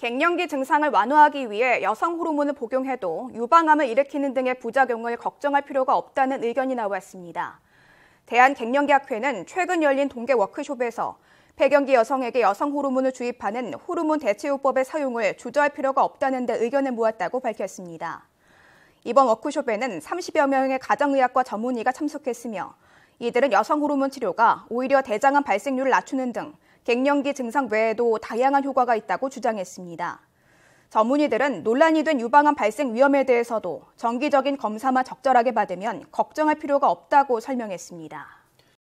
갱년기 증상을 완화하기 위해 여성 호르몬을 복용해도 유방암을 일으키는 등의 부작용을 걱정할 필요가 없다는 의견이 나왔습니다. 대한갱년기학회는 최근 열린 동계 워크숍에서 폐경기 여성에게 여성 호르몬을 주입하는 호르몬 대체요법의 사용을 조절할 필요가 없다는 데 의견을 모았다고 밝혔습니다. 이번 워크숍에는 30여 명의 가정의학과 전문의가 참석했으며 이들은 여성 호르몬 치료가 오히려 대장암 발생률을 낮추는 등 갱년기 증상 외에도 다양한 효과가 있다고 주장했습니다. 전문의들은 논란이 된 유방암 발생 위험에 대해서도 정기적인 검사만 적절하게 받으면 걱정할 필요가 없다고 설명했습니다.